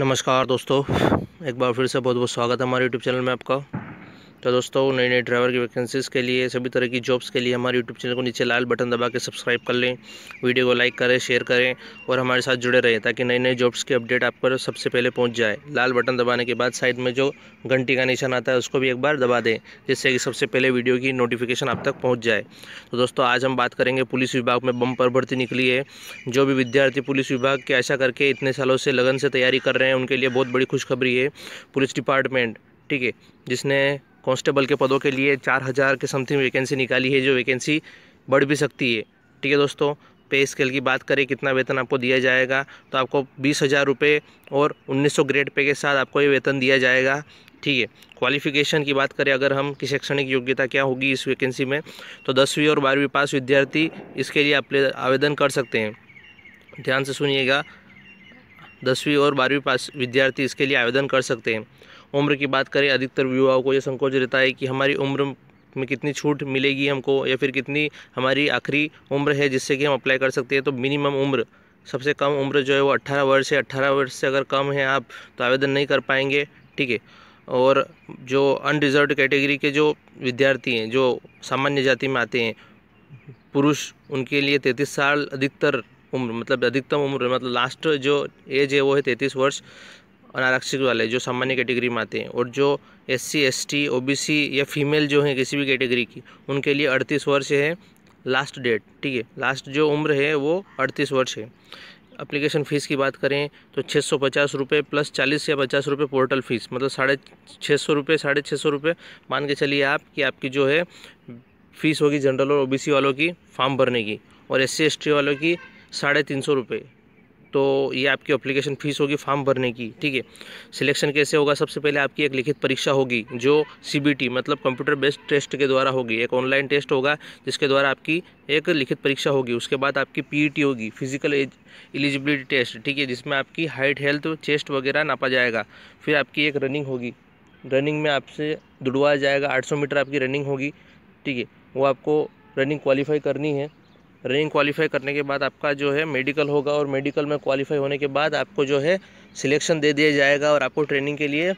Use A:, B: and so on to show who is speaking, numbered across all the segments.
A: नमस्कार दोस्तों एक बार फिर से बहुत बहुत स्वागत है हमारे यूट्यूब चैनल में आपका तो दोस्तों नई नई ड्राइवर की वैकेंसीज़ के लिए सभी तरह की जॉब्स के लिए हमारे यूट्यूब चैनल को नीचे लाल बटन दबा के सब्सक्राइब कर लें वीडियो को लाइक करें शेयर करें और हमारे साथ जुड़े रहें ताकि नए नए जॉब्स की अपडेट आप पर सबसे पहले पहुंच जाए लाल बटन दबाने के बाद साइड में जो घंटी का निशान आता है उसको भी एक बार दबा दें जिससे कि सबसे पहले वीडियो की नोटिफिकेशन आप तक पहुँच जाए तो दोस्तों आज हम बात करेंगे पुलिस विभाग में बम पर भर्ती निकली है जो भी विद्यार्थी पुलिस विभाग की आशा करके इतने सालों से लगन से तैयारी कर रहे हैं उनके लिए बहुत बड़ी खुशखबरी है पुलिस डिपार्टमेंट ठीक है जिसने कांस्टेबल के पदों के लिए चार हज़ार के समथिंग वैकेंसी निकाली है जो वैकेंसी बढ़ भी सकती है ठीक है दोस्तों पे स्केल की बात करें कितना वेतन आपको दिया जाएगा तो आपको बीस हज़ार रुपये और उन्नीस सौ ग्रेड पे के साथ आपको ये वेतन दिया जाएगा ठीक है क्वालिफिकेशन की बात करें अगर हम कि शैक्षणिक योग्यता क्या होगी इस वैकेंसी में तो दसवीं और बारहवीं पास विद्यार्थी इसके लिए आप आवेदन कर सकते हैं ध्यान से सुनिएगा दसवीं और बारहवीं पास विद्यार्थी इसके लिए आवेदन कर सकते हैं उम्र की बात करें अधिकतर युवाओं को यह संकोच रहता है कि हमारी उम्र में कितनी छूट मिलेगी हमको या फिर कितनी हमारी आखिरी उम्र है जिससे कि हम अप्लाई कर सकते हैं तो मिनिमम उम्र सबसे कम उम्र जो है वो 18 वर्ष है 18 वर्ष से अगर कम है आप तो आवेदन नहीं कर पाएंगे ठीक है और जो अनरिजर्व कैटेगरी के जो विद्यार्थी हैं जो सामान्य जाति में आते हैं पुरुष उनके लिए तैंतीस साल अधिकतर उम्र मतलब अधिकतम उम्र मतलब लास्ट जो एज है वो है तैंतीस वर्ष अनारक्षित वाले जो सामान्य कैटेगरी में आते हैं और जो S C S T O B C या फीमेल जो हैं किसी भी कैटेगरी की उनके लिए अड़तीस वर्ष है लास्ट डेट ठीक है लास्ट जो उम्र है वो अड़तीस वर्ष है अप्लीकेशन फ़ीस की बात करें तो छः सौ पचास रुपये प्लस चालीस या पचास रुपये पोर्टल फ़ीस मतलब साढ़े छः सौ रुपये साढ़े छः सौ रुपये मान के चलिए आप कि आपकी जो है फ़ीस होगी जनरल और ओबीसी वालों की फॉर्म भरने की और एस सी वालों की साढ़े तीन सौ रुपये तो ये आपकी अप्लीकेशन फ़ीस होगी फॉर्म भरने की ठीक है सिलेक्शन कैसे होगा सबसे पहले आपकी एक लिखित परीक्षा होगी जो सी मतलब कंप्यूटर बेस्ड टेस्ट के द्वारा होगी एक ऑनलाइन टेस्ट होगा जिसके द्वारा आपकी एक लिखित परीक्षा होगी उसके बाद आपकी पी e होगी फिजिकल एलिजिबिलिटी टेस्ट ठीक है जिसमें आपकी हाइट हेल्थ चेस्ट वगैरह नापा जाएगा फिर आपकी एक रनिंग होगी रनिंग में आपसे दुड़वाया जाएगा 800 मीटर आपकी रनिंग होगी ठीक है वो आपको रनिंग क्वालिफाई करनी है रैंक क्वालिफाई करने के बाद आपका जो है मेडिकल होगा और मेडिकल में क्वालिफाई होने के बाद आपको जो है सिलेक्शन दे दिया जाएगा और आपको ट्रेनिंग के लिए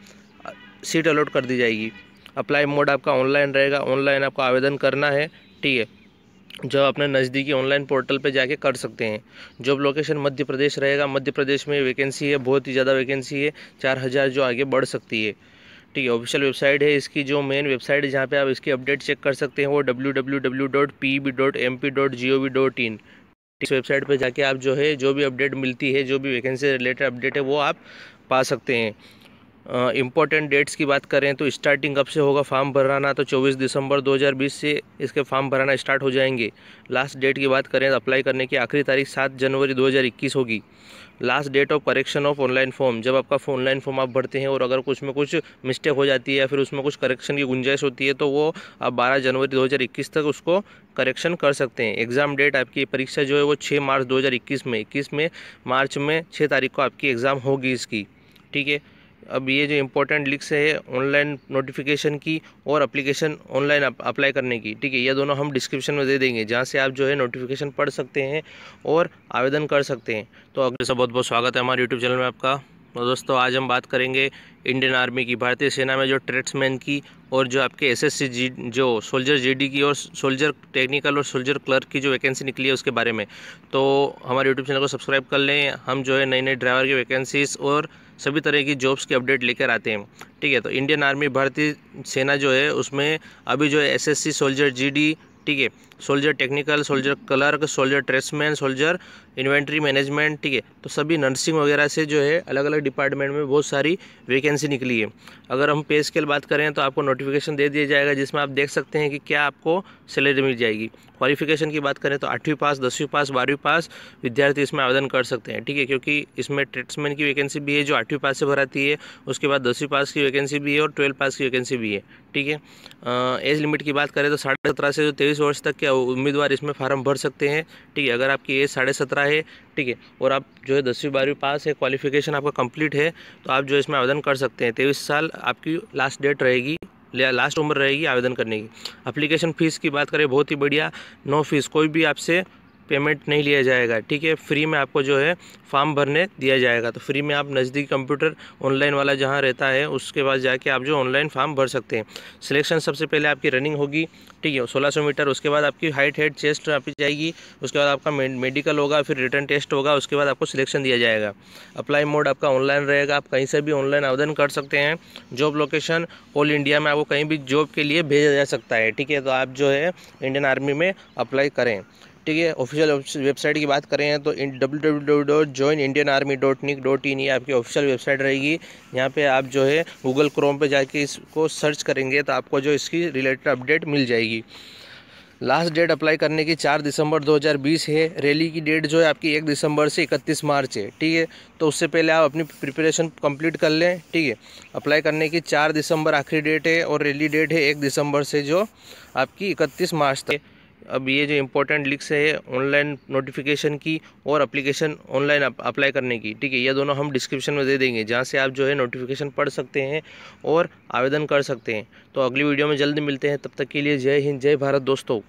A: सीट अलॉट कर दी जाएगी अप्लाई मोड आपका ऑनलाइन रहेगा ऑनलाइन आपको आवेदन करना है ठीक है जो अपने नज़दीकी ऑनलाइन पोर्टल पे जाके कर सकते हैं जॉब लोकेशन मध्य प्रदेश रहेगा मध्य प्रदेश में वैकेंसी है बहुत ही ज़्यादा वैकेंसी है चार हज़ार जो आगे बढ़ सकती है ठीक है ऑफिशियल वेबसाइट है इसकी जो मेन वेबसाइट है जहाँ पे आप इसकी अपडेट चेक कर सकते हैं वो W W W dot P B dot M P dot G O V dot in इस वेबसाइट पर जाके आप जो है जो भी अपडेट मिलती है जो भी वैकेंसी रिलेटेड अपडेट है वो आप पा सकते हैं इम्पोर्टेंट डेट्स की बात करें तो स्टार्टिंग कब से होगा फॉर्म भराना तो 24 दिसंबर 2020 से इसके फॉर्म भराना स्टार्ट हो जाएंगे लास्ट डेट की बात करें तो अप्लाई करने की आखिरी तारीख 7 जनवरी 2021 होगी last date of correction of online form जब आपका ऑनलाइन फॉर्म आप भरते हैं और अगर कुछ में कुछ मिस्टेक हो जाती है या फिर उसमें कुछ करेक्शन की गुंजाइश होती है तो वो आप बारह जनवरी दो तक उसको करेक्शन कर सकते हैं एग्ज़ाम डेट आपकी परीक्षा जो है वो छः मार्च दो में इक्कीस में मार्च में छः तारीख को आपकी एग्ज़ाम होगी इसकी ठीक है अब ये जो इम्पोर्टेंट लिंक्स है ऑनलाइन नोटिफिकेशन की और अप्लीकेशन ऑनलाइन अप्लाई करने की ठीक है ये दोनों हम डिस्क्रिप्शन में दे देंगे जहाँ से आप जो है नोटिफिकेशन पढ़ सकते हैं और आवेदन कर सकते हैं तो अगले सब बहुत बहुत स्वागत है हमारे यूट्यूब चैनल में आपका तो दोस्तों आज हम बात करेंगे इंडियन आर्मी की भारतीय सेना में जो ट्रेड्समैन की और जो आपके एसएससी जी जो सोल्जर जीडी की और सोल्जर टेक्निकल और सोल्जर क्लर्क की जो वैकेंसी निकली है उसके बारे में तो हमारे यूट्यूब चैनल को सब्सक्राइब कर लें हम जो है नई नई ड्राइवर की वैकेंसीज और सभी तरह की जॉब्स की अपडेट लेकर आते हैं ठीक है तो इंडियन आर्मी भारतीय सेना जो है उसमें अभी जो है एस सोल्जर जी ठीक है soldier technical soldier clerk soldier tradesman soldier inventory management ठीक है तो सभी नर्सिंग वगैरह से जो है अलग अलग डिपार्टमेंट में बहुत सारी वैकेंसी निकली है अगर हम पे स्केल बात करें तो आपको नोटिफिकेशन दे दिया जाएगा जिसमें आप देख सकते हैं कि क्या आपको सैलरी मिल जाएगी क्वालिफिकेशन की बात करें तो आठवीं पास दसवीं पास बारहवीं पास विद्यार्थी इसमें आवेदन कर सकते हैं ठीक है क्योंकि इसमें ट्रेड्समैन की वैकेंसी भी है जो आठवीं पास से भराती है उसके बाद दसवीं पास की वैकेंसी भी है और ट्वेल्थ पास की वैकेंसी भी है ठीक है एज लिमिट की बात करें तो साढ़े सत्रह से जो तेईस वर्ष तक के उम्मीदवार इसमें फार्म भर सकते हैं ठीक है अगर आपकी एज साढ़े सत्रह है ठीक है और आप जो है दसवीं बारहवीं पास है क्वालिफिकेशन आपका कंप्लीट है तो आप जो इसमें आवेदन कर सकते हैं तेईस साल आपकी लास्ट डेट रहेगी लास्ट उम्र रहेगी आवेदन करने की अप्लीकेशन फ़ीस की बात करें बहुत ही बढ़िया नो फीस कोई भी आपसे पेमेंट नहीं लिया जाएगा ठीक है फ्री में आपको जो है फॉर्म भरने दिया जाएगा तो फ्री में आप नज़दीकी कंप्यूटर ऑनलाइन वाला जहाँ रहता है उसके पास जाके आप जो ऑनलाइन फॉर्म भर सकते हैं सिलेक्शन सबसे पहले आपकी रनिंग होगी ठीक है सोलह सौ मीटर उसके बाद आपकी हाइट हेड चेस्ट आपकी जाएगी उसके बाद आपका मेडिकल होगा फिर रिटर्न टेस्ट होगा उसके बाद आपको सिलेक्शन दिया जाएगा अप्लाई मोड आपका ऑनलाइन रहेगा आप कहीं से भी ऑनलाइन आवेदन कर सकते हैं जॉब लोकेशन ऑल इंडिया में आपको कहीं भी जॉब के लिए भेजा जा सकता है ठीक है तो आप जो है इंडियन आर्मी में अप्लाई करें ठीक है ऑफिशियल वेबसाइट की बात करें तो इन W W W dot join Indian army dot NIC dot in ये आपकी ऑफिशियल वेबसाइट रहेगी यहाँ पे आप जो है गूगल क्रोम पे जाके इसको सर्च करेंगे तो आपको जो इसकी रिलेटेड अपडेट मिल जाएगी लास्ट डेट अप्लाई करने की चार दिसंबर 2020 है रैली की डेट जो है आपकी एक दिसंबर से इकतीस मार्च है ठीक है तो उससे पहले आप अपनी प्रिपरेशन कंप्लीट कर लें ठीक है अप्लाई करने की चार दिसंबर आखिरी डेट है और रैली डेट है एक दिसंबर से जो आपकी इकतीस मार्च तक अब ये जो इंपॉर्टेंट लिक्स है ऑनलाइन नोटिफिकेशन की और अप्लीकेशन ऑनलाइन अप्लाई करने की ठीक है ये दोनों हम डिस्क्रिप्शन में दे देंगे जहाँ से आप जो है नोटिफिकेशन पढ़ सकते हैं और आवेदन कर सकते हैं तो अगली वीडियो में जल्दी मिलते हैं तब तक के लिए जय हिंद जय भारत दोस्तों